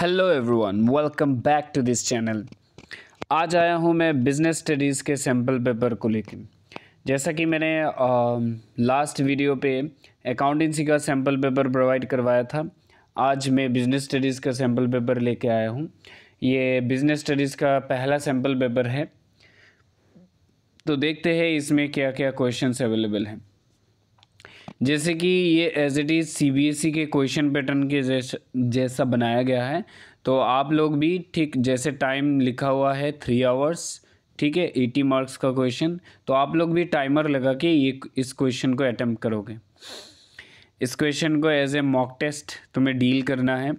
hello everyone welcome back to this channel आज आया हूँ मैं बिज़नेस स्टडीज़ के सैम्पल पेपर को लेकर जैसा कि मैंने लास्ट वीडियो पे अकाउंटेंसी का सैम्पल पेपर प्रोवाइड करवाया था आज मैं बिज़नेस स्टडीज़ का सैम्पल पेपर लेके आया हूँ ये बिज़नेस स्टडीज़ का पहला सैम्पल पेपर है तो देखते हैं इसमें क्या क्या क्वेश्चन अवेलेबल हैं जैसे कि ये as it is C B S E के क्वेश्चन पैटर्न के जैसा जैसा बनाया गया है तो आप लोग भी ठीक जैसे टाइम लिखा हुआ है थ्री आवर्स ठीक है एटी मार्क्स का क्वेश्चन तो आप लोग भी टाइमर लगा के ये इस क्वेश्चन को अटैम्प्ट करोगे इस क्वेश्चन को एज ए मॉक टेस्ट तुम्हें डील करना है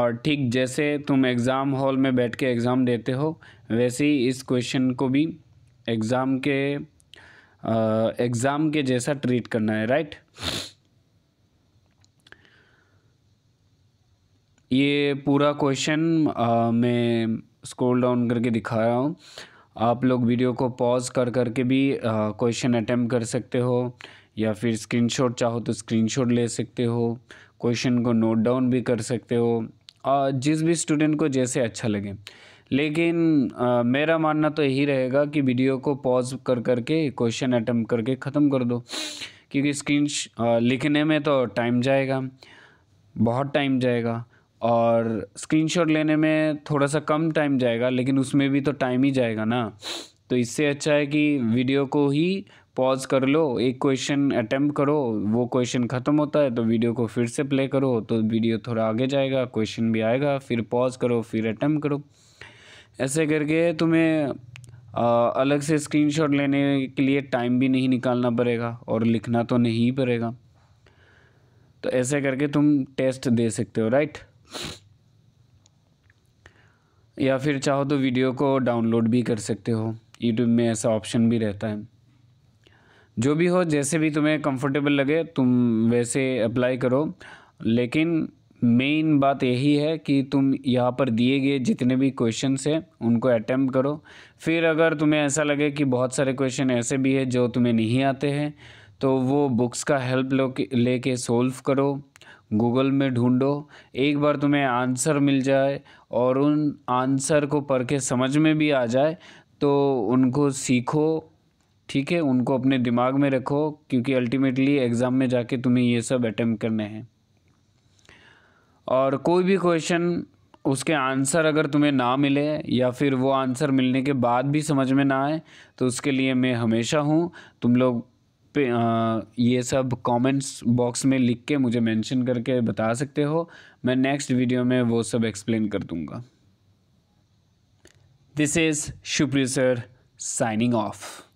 और ठीक जैसे तुम एग्ज़ाम हॉल में बैठ के एग्ज़ाम देते हो वैसे ही इस क्वेश्चन को भी एग्ज़ाम के एग्ज़ाम के जैसा ट्रीट करना है राइट ये पूरा क्वेश्चन मैं स्क्रॉल डाउन करके दिखा रहा हूँ आप लोग वीडियो को पॉज कर करके भी क्वेश्चन अटैम्प्ट कर सकते हो या फिर स्क्रीनशॉट चाहो तो स्क्रीनशॉट ले सकते हो क्वेश्चन को नोट डाउन भी कर सकते हो जिस भी स्टूडेंट को जैसे अच्छा लगे लेकिन आ, मेरा मानना तो यही रहेगा कि वीडियो को पॉज कर करके क्वेश्चन अटैम्प्ट करके ख़त्म कर दो क्योंकि स्क्रीन लिखने में तो टाइम जाएगा बहुत टाइम जाएगा और स्क्रीनशॉट लेने में थोड़ा सा कम टाइम जाएगा लेकिन उसमें भी तो टाइम ही जाएगा ना तो इससे अच्छा है कि वीडियो को ही पॉज कर लो एक क्वेश्चन अटैम्प्ट करो वो क्वेश्चन ख़त्म होता है तो वीडियो को फिर से प्ले करो तो वीडियो थोड़ा आगे जाएगा क्वेश्चन भी आएगा फिर पॉज करो फिर अटैम्प्ट करो ऐसे करके तुम्हें अलग से स्क्रीनशॉट लेने के लिए टाइम भी नहीं निकालना पड़ेगा और लिखना तो नहीं पड़ेगा तो ऐसे करके तुम टेस्ट दे सकते हो राइट या फिर चाहो तो वीडियो को डाउनलोड भी कर सकते हो यूट्यूब में ऐसा ऑप्शन भी रहता है जो भी हो जैसे भी तुम्हें कंफर्टेबल लगे तुम वैसे अप्लाई करो लेकिन मेन बात यही है कि तुम यहाँ पर दिए गए जितने भी क्वेश्चन हैं उनको अटैम्प्ट करो फिर अगर तुम्हें ऐसा लगे कि बहुत सारे क्वेश्चन ऐसे भी हैं जो तुम्हें नहीं आते हैं तो वो बुक्स का हेल्प लो ले कर सोल्व करो गूगल में ढूंढो एक बार तुम्हें आंसर मिल जाए और उन आंसर को पढ़ के समझ में भी आ जाए तो उनको सीखो ठीक है उनको अपने दिमाग में रखो क्योंकि अल्टीमेटली एग्ज़ाम में जाके तुम्हें ये सब अटैम्प्ट करने हैं और कोई भी क्वेश्चन उसके आंसर अगर तुम्हें ना मिले या फिर वो आंसर मिलने के बाद भी समझ में ना आए तो उसके लिए मैं हमेशा हूँ तुम लोग पे आ, ये सब कमेंट्स बॉक्स में लिख के मुझे मेंशन करके बता सकते हो मैं नेक्स्ट वीडियो में वो सब एक्सप्लेन कर दूँगा this is Supriya sir signing of